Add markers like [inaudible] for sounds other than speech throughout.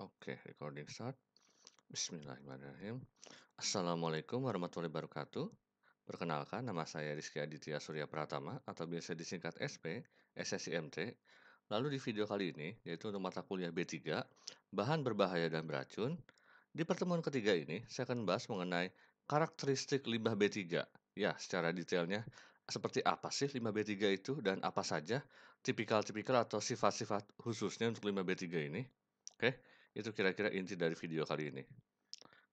Oke, recording start. Bismillahirrahmanirrahim. Assalamualaikum warahmatullahi wabarakatuh. Perkenalkan, nama saya Rizky Aditya Surya Pratama atau biasa disingkat SP, SSIMT. Lalu di video kali ini, yaitu untuk mata kuliah B3, bahan berbahaya dan beracun. Di pertemuan ketiga ini, saya akan bahas mengenai karakteristik limbah B3. Ya, secara detailnya seperti apa sih limbah b 3 itu dan apa saja tipikal-tipikal atau sifat-sifat khususnya untuk limbah b 3 ini. Oke. Okay. Itu kira-kira inti dari video kali ini.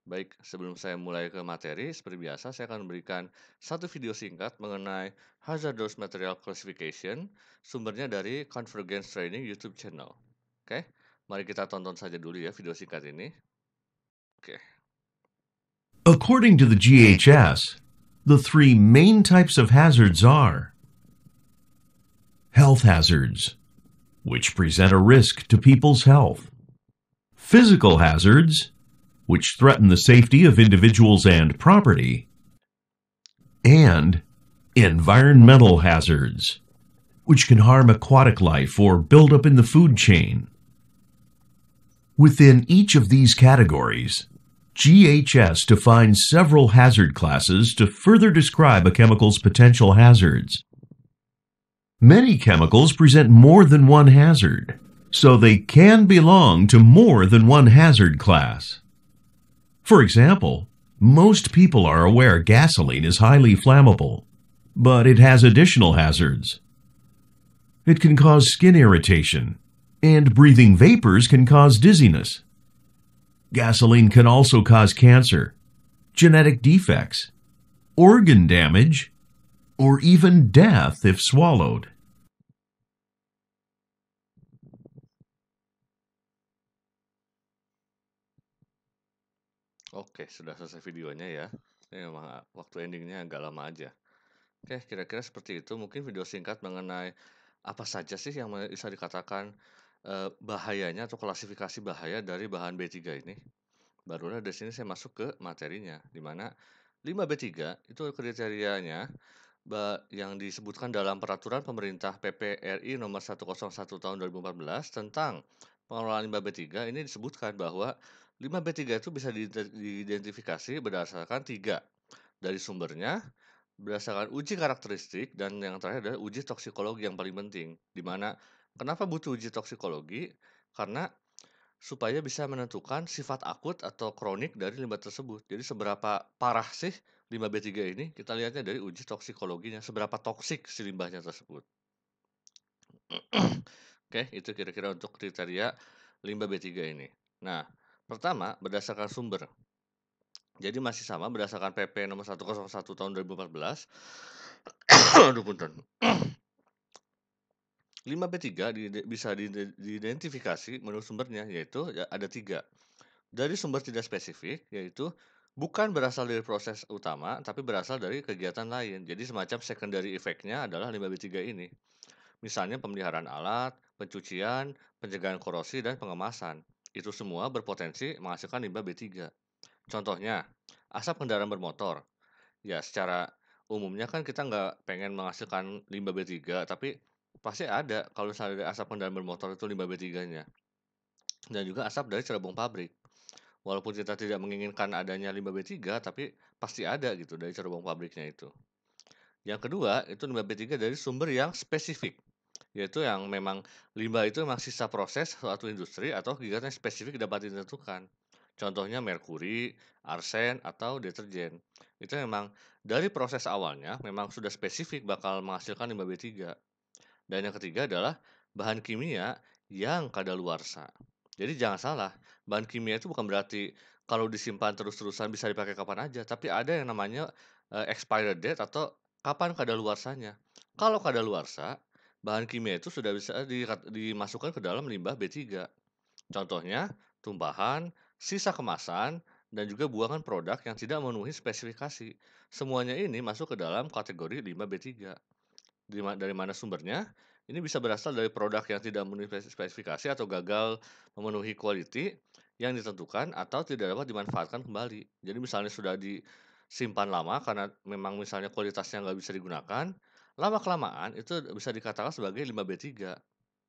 Baik, sebelum saya mulai ke materi, seperti biasa saya akan memberikan satu video singkat mengenai Hazardous Material Classification, sumbernya dari Convergence Training YouTube channel. Oke, mari kita tonton saja dulu ya video singkat ini. Oke. According to the GHS, the three main types of hazards are health hazards, which present a risk to people's health. physical hazards, which threaten the safety of individuals and property, and environmental hazards, which can harm aquatic life or build up in the food chain. Within each of these categories, GHS defines several hazard classes to further describe a chemical's potential hazards. Many chemicals present more than one hazard so they can belong to more than one hazard class. For example, most people are aware gasoline is highly flammable, but it has additional hazards. It can cause skin irritation, and breathing vapors can cause dizziness. Gasoline can also cause cancer, genetic defects, organ damage, or even death if swallowed. Oke, sudah selesai videonya ya. Ini memang ah, waktu endingnya agak lama aja. Oke, kira-kira seperti itu. Mungkin video singkat mengenai apa saja sih yang bisa dikatakan eh, bahayanya atau klasifikasi bahaya dari bahan B3 ini. Barulah dari sini saya masuk ke materinya, di mana 5B3 itu kriterianya yang disebutkan dalam peraturan pemerintah PPRI nomor 101 tahun 2014 tentang pengelolaan limbah B3 ini disebutkan bahwa 5B3 itu bisa diidentifikasi berdasarkan tiga dari sumbernya, berdasarkan uji karakteristik, dan yang terakhir adalah uji toksikologi yang paling penting. Di mana kenapa butuh uji toksikologi? Karena supaya bisa menentukan sifat akut atau kronik dari limbah tersebut. Jadi seberapa parah sih 5B3 ini? Kita lihatnya dari uji toksikologinya, seberapa toksik si limbahnya tersebut. [clears throat] Oke, itu kira-kira untuk kriteria limbah B3 ini. Nah, Pertama, berdasarkan sumber. Jadi masih sama berdasarkan PP nomor 101 tahun 2014. [coughs] Aduh punten. 5B3 [coughs] bisa diidentifikasi menurut sumbernya yaitu ya, ada tiga dari sumber tidak spesifik yaitu bukan berasal dari proses utama tapi berasal dari kegiatan lain jadi semacam secondary efeknya adalah 5B3 ini misalnya pemeliharaan alat, pencucian, pencegahan korosi, dan pengemasan itu semua berpotensi menghasilkan limbah B3. Contohnya, asap kendaraan bermotor. Ya, secara umumnya kan kita nggak pengen menghasilkan limbah B3, tapi pasti ada kalau misalnya ada asap kendaraan bermotor itu limbah B3-nya. Dan juga asap dari cerobong pabrik. Walaupun kita tidak menginginkan adanya limbah B3, tapi pasti ada gitu dari cerobong pabriknya itu. Yang kedua, itu limbah B3 dari sumber yang spesifik yaitu yang memang limbah itu memang sisa proses suatu industri atau kegiatan yang spesifik dapat ditentukan. Contohnya merkuri, arsen, atau deterjen. Itu memang dari proses awalnya memang sudah spesifik bakal menghasilkan limbah B3. Dan yang ketiga adalah bahan kimia yang kadaluarsa. Jadi jangan salah, bahan kimia itu bukan berarti kalau disimpan terus-terusan bisa dipakai kapan aja, tapi ada yang namanya uh, expired date atau kapan kadaluarsanya. Kalau kadaluarsa, bahan kimia itu sudah bisa dimasukkan ke dalam limbah B3. Contohnya, tumpahan, sisa kemasan, dan juga buangan produk yang tidak memenuhi spesifikasi. Semuanya ini masuk ke dalam kategori limbah B3. Dari mana sumbernya? Ini bisa berasal dari produk yang tidak memenuhi spesifikasi atau gagal memenuhi quality yang ditentukan atau tidak dapat dimanfaatkan kembali. Jadi misalnya sudah disimpan lama karena memang misalnya kualitasnya nggak bisa digunakan, lama kelamaan itu bisa dikatakan sebagai limbah b 3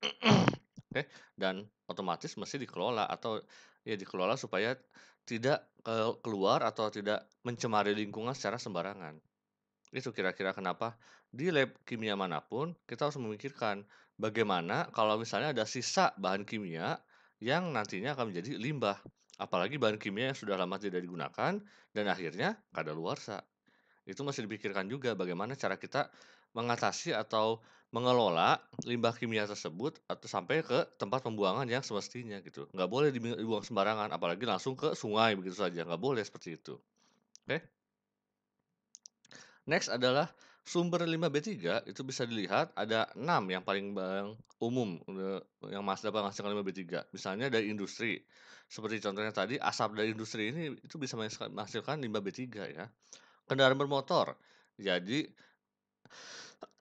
[clears throat] Oke, dan otomatis mesti dikelola atau ya dikelola supaya tidak keluar atau tidak mencemari lingkungan secara sembarangan. Itu kira-kira kenapa di lab kimia manapun kita harus memikirkan bagaimana kalau misalnya ada sisa bahan kimia yang nantinya akan menjadi limbah, apalagi bahan kimia yang sudah lama tidak digunakan dan akhirnya kadaluarsa. Itu masih dipikirkan juga bagaimana cara kita mengatasi atau mengelola limbah kimia tersebut atau sampai ke tempat pembuangan yang semestinya gitu. Nggak boleh dibuang sembarangan, apalagi langsung ke sungai begitu saja. Nggak boleh seperti itu. Oke? Okay? Next adalah sumber limbah B3 itu bisa dilihat ada enam yang paling umum e, yang masih dapat menghasilkan limbah B3. Misalnya dari industri. Seperti contohnya tadi asap dari industri ini itu bisa menghasilkan limbah B3 ya. Kendaraan bermotor. Jadi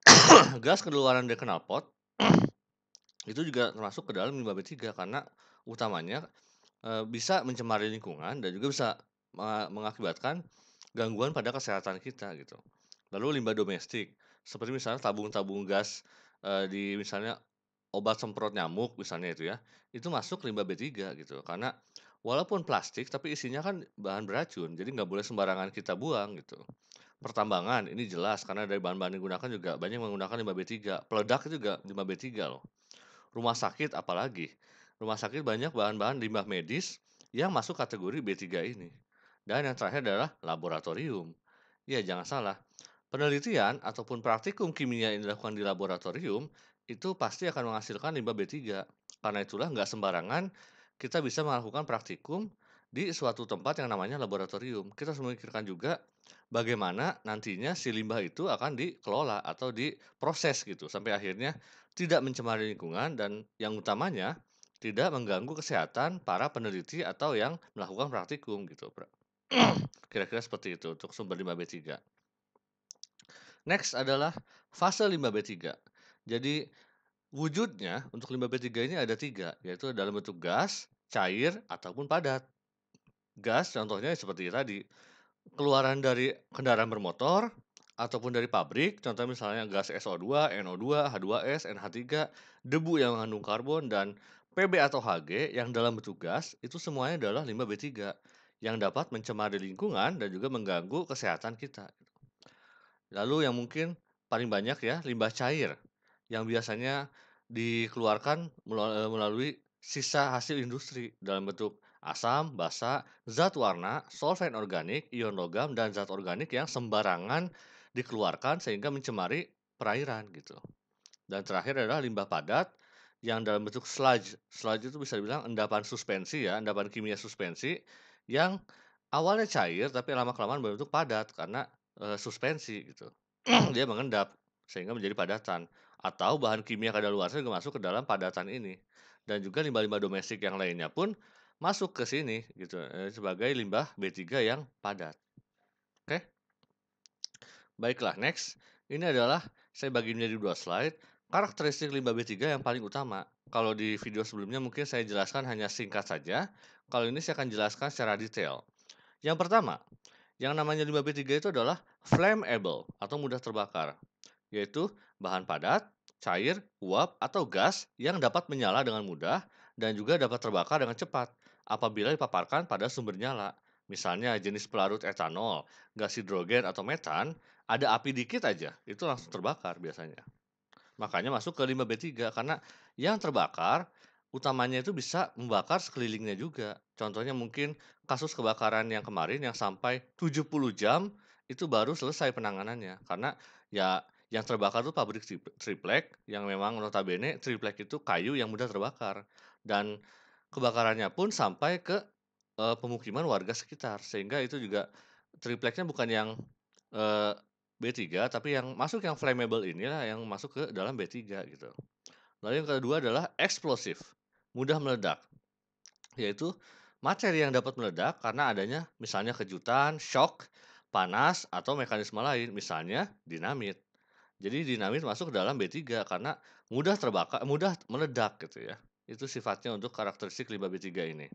[coughs] gas keluaran dari knalpot [coughs] itu juga termasuk ke dalam limbah B3 karena utamanya e, bisa mencemari lingkungan dan juga bisa mengakibatkan gangguan pada kesehatan kita gitu. Lalu limbah domestik seperti misalnya tabung-tabung gas e, di misalnya obat semprot nyamuk misalnya itu ya, itu masuk limbah B3 gitu karena walaupun plastik tapi isinya kan bahan beracun jadi nggak boleh sembarangan kita buang gitu Pertambangan, ini jelas karena dari bahan-bahan yang digunakan juga banyak menggunakan limbah b 3 Peledak juga limbah b 3 loh. Rumah sakit apalagi. Rumah sakit banyak bahan-bahan limbah medis yang masuk kategori B3 ini. Dan yang terakhir adalah laboratorium. Ya, jangan salah. Penelitian ataupun praktikum kimia yang dilakukan di laboratorium itu pasti akan menghasilkan limbah B3. Karena itulah nggak sembarangan kita bisa melakukan praktikum di suatu tempat yang namanya laboratorium. Kita harus memikirkan juga bagaimana nantinya si limbah itu akan dikelola atau diproses gitu sampai akhirnya tidak mencemari lingkungan dan yang utamanya tidak mengganggu kesehatan para peneliti atau yang melakukan praktikum gitu. [clears throat] Kira-kira seperti itu untuk sumber limbah B3. Next adalah fase limbah B3. Jadi wujudnya untuk limbah B3 ini ada tiga, yaitu dalam bentuk gas, cair, ataupun padat. Gas contohnya seperti tadi, keluaran dari kendaraan bermotor ataupun dari pabrik, contoh misalnya gas SO2, NO2, H2S, NH3, debu yang mengandung karbon dan PB atau HG yang dalam bentuk gas itu semuanya adalah limbah B3 yang dapat mencemari lingkungan dan juga mengganggu kesehatan kita. Lalu yang mungkin paling banyak ya limbah cair yang biasanya dikeluarkan melalui Sisa hasil industri dalam bentuk asam, basa, zat warna, solvent organik, ion logam, dan zat organik yang sembarangan dikeluarkan sehingga mencemari perairan gitu. Dan terakhir adalah limbah padat yang dalam bentuk sludge. Sludge itu bisa dibilang endapan suspensi ya, endapan kimia suspensi yang awalnya cair tapi lama-kelamaan berbentuk padat karena e, suspensi gitu. [clears throat] Dia mengendap sehingga menjadi padatan atau bahan kimia kadaluarsa juga masuk ke dalam padatan ini. Dan juga limbah-limbah domestik yang lainnya pun masuk ke sini gitu eh, sebagai limbah B3 yang padat. Oke. Baiklah, next. Ini adalah saya bagi menjadi dua slide karakteristik limbah B3 yang paling utama. Kalau di video sebelumnya mungkin saya jelaskan hanya singkat saja. Kalau ini saya akan jelaskan secara detail. Yang pertama, yang namanya limbah B3 itu adalah flammable atau mudah terbakar yaitu bahan padat, cair, uap, atau gas yang dapat menyala dengan mudah dan juga dapat terbakar dengan cepat apabila dipaparkan pada sumber nyala. Misalnya jenis pelarut etanol, gas hidrogen atau metan, ada api dikit aja, itu langsung terbakar biasanya. Makanya masuk ke 5B3 karena yang terbakar utamanya itu bisa membakar sekelilingnya juga. Contohnya mungkin kasus kebakaran yang kemarin yang sampai 70 jam itu baru selesai penanganannya karena ya yang terbakar itu pabrik triplek yang memang notabene triplek itu kayu yang mudah terbakar dan kebakarannya pun sampai ke e, pemukiman warga sekitar sehingga itu juga tripleknya bukan yang e, eh, B3 tapi yang masuk yang flammable inilah yang masuk ke dalam B3 gitu. Lalu yang kedua adalah eksplosif, mudah meledak. Yaitu materi yang dapat meledak karena adanya misalnya kejutan, shock, panas atau mekanisme lain misalnya dinamit. Jadi dinamit masuk ke dalam B3 karena mudah terbakar, mudah meledak gitu ya. Itu sifatnya untuk karakteristik limbah B3 ini.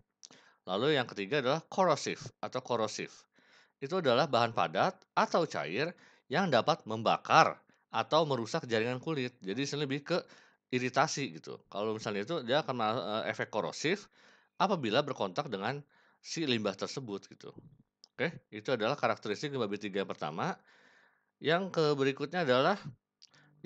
Lalu yang ketiga adalah korosif atau korosif. Itu adalah bahan padat atau cair yang dapat membakar atau merusak jaringan kulit. Jadi sini lebih ke iritasi gitu. Kalau misalnya itu dia akan eh, efek korosif apabila berkontak dengan si limbah tersebut gitu. Oke, itu adalah karakteristik limbah B3 yang pertama. Yang ke berikutnya adalah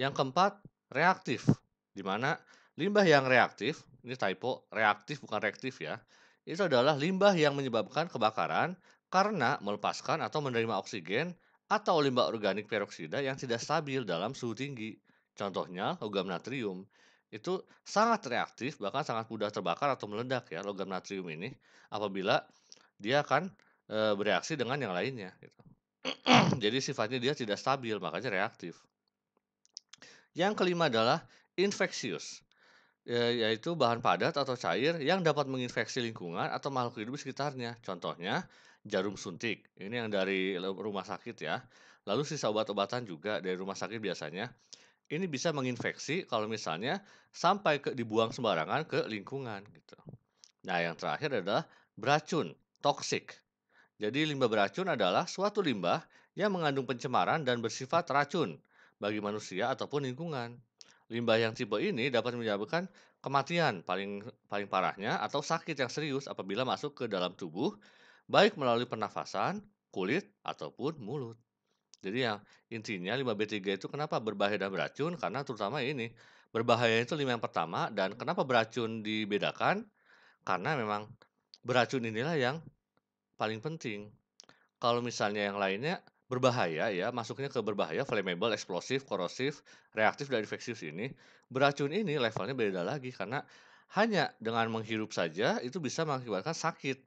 yang keempat, reaktif. Di mana limbah yang reaktif, ini typo, reaktif bukan reaktif ya. Itu adalah limbah yang menyebabkan kebakaran karena melepaskan atau menerima oksigen atau limbah organik peroksida yang tidak stabil dalam suhu tinggi. Contohnya logam natrium itu sangat reaktif bahkan sangat mudah terbakar atau meledak ya logam natrium ini apabila dia akan e, bereaksi dengan yang lainnya gitu. [clears throat] Jadi sifatnya dia tidak stabil, makanya reaktif. Yang kelima adalah infeksius, e, yaitu bahan padat atau cair yang dapat menginfeksi lingkungan atau makhluk hidup sekitarnya. Contohnya, jarum suntik. Ini yang dari rumah sakit ya. Lalu sisa obat-obatan juga dari rumah sakit biasanya. Ini bisa menginfeksi kalau misalnya sampai ke, dibuang sembarangan ke lingkungan gitu. Nah, yang terakhir adalah beracun, toksik. Jadi limbah beracun adalah suatu limbah yang mengandung pencemaran dan bersifat racun bagi manusia ataupun lingkungan. Limbah yang tipe ini dapat menyebabkan kematian paling paling parahnya atau sakit yang serius apabila masuk ke dalam tubuh baik melalui pernafasan, kulit ataupun mulut. Jadi yang intinya limbah B3 itu kenapa berbahaya dan beracun karena terutama ini berbahaya itu limbah yang pertama dan kenapa beracun dibedakan karena memang beracun inilah yang paling penting. Kalau misalnya yang lainnya berbahaya ya, masuknya ke berbahaya, flammable, eksplosif, korosif, reaktif dan infeksius ini, beracun ini levelnya beda lagi karena hanya dengan menghirup saja itu bisa mengakibatkan sakit.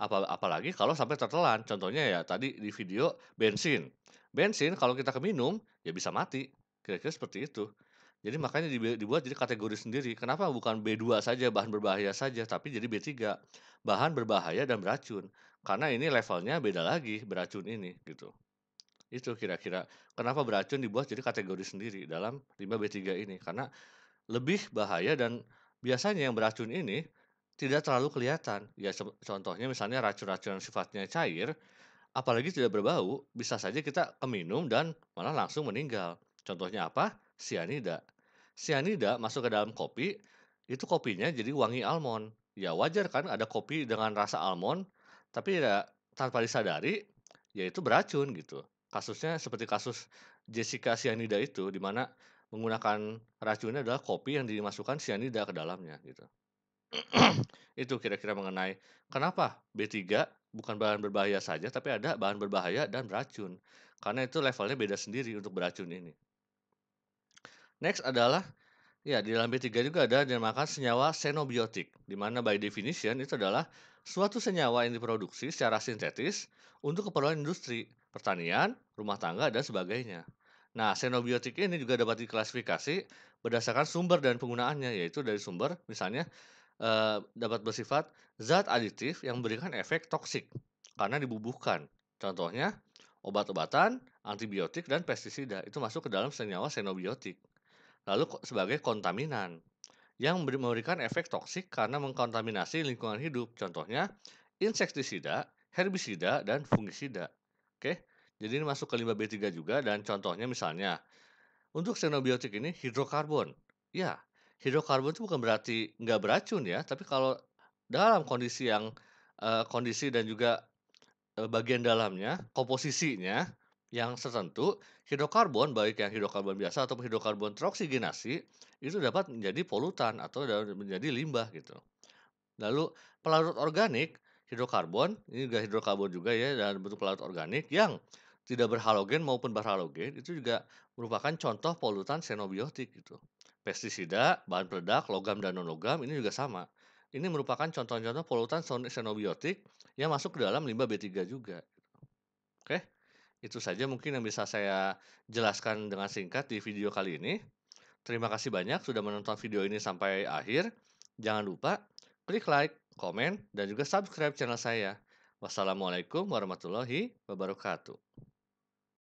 Apa, apalagi kalau sampai tertelan. Contohnya ya tadi di video bensin. Bensin kalau kita keminum ya bisa mati. Kira-kira seperti itu. Jadi makanya dibuat jadi kategori sendiri. Kenapa bukan B2 saja bahan berbahaya saja tapi jadi B3 bahan berbahaya dan beracun. Karena ini levelnya beda lagi beracun ini gitu. Itu kira-kira kenapa beracun dibuat jadi kategori sendiri dalam 5B3 ini karena lebih bahaya dan biasanya yang beracun ini tidak terlalu kelihatan. Ya contohnya misalnya racun-racun yang sifatnya cair apalagi tidak berbau bisa saja kita keminum dan malah langsung meninggal. Contohnya apa? Sianida. Sianida masuk ke dalam kopi, itu kopinya jadi wangi almond. Ya wajar kan ada kopi dengan rasa almond tapi ya tanpa disadari ya itu beracun gitu. Kasusnya seperti kasus Jessica Sianida itu di mana menggunakan racunnya adalah kopi yang dimasukkan sianida ke dalamnya gitu. [clears throat] itu kira-kira mengenai kenapa B3 bukan bahan berbahaya saja tapi ada bahan berbahaya dan beracun. Karena itu levelnya beda sendiri untuk beracun ini. Next adalah Ya, di dalam B3 juga ada dinamakan senyawa senobiotik di mana by definition itu adalah suatu senyawa yang diproduksi secara sintetis untuk keperluan industri, pertanian, rumah tangga, dan sebagainya. Nah, senobiotik ini juga dapat diklasifikasi berdasarkan sumber dan penggunaannya, yaitu dari sumber, misalnya eh, dapat bersifat zat aditif yang memberikan efek toksik karena dibubuhkan. Contohnya, obat-obatan, antibiotik, dan pestisida itu masuk ke dalam senyawa senobiotik lalu sebagai kontaminan yang memberikan efek toksik karena mengkontaminasi lingkungan hidup. Contohnya insektisida, herbisida, dan fungisida. Oke, jadi ini masuk ke limbah B3 juga dan contohnya misalnya untuk xenobiotik ini hidrokarbon. Ya, hidrokarbon itu bukan berarti nggak beracun ya, tapi kalau dalam kondisi yang eh, kondisi dan juga eh, bagian dalamnya, komposisinya yang tertentu, hidrokarbon baik yang hidrokarbon biasa atau hidrokarbon teroksigenasi itu dapat menjadi polutan atau menjadi limbah gitu. Lalu pelarut organik hidrokarbon, ini juga hidrokarbon juga ya dan bentuk pelarut organik yang tidak berhalogen maupun berhalogen itu juga merupakan contoh polutan xenobiotik gitu. Pestisida, bahan peledak, logam dan non logam ini juga sama. Ini merupakan contoh-contoh polutan xenobiotik yang masuk ke dalam limbah B3 juga. Gitu. Oke. Okay? Itu saja mungkin yang bisa saya jelaskan dengan singkat di video kali ini. Terima kasih banyak sudah menonton video ini sampai akhir. Jangan lupa klik like, komen, dan juga subscribe channel saya. Wassalamualaikum warahmatullahi wabarakatuh.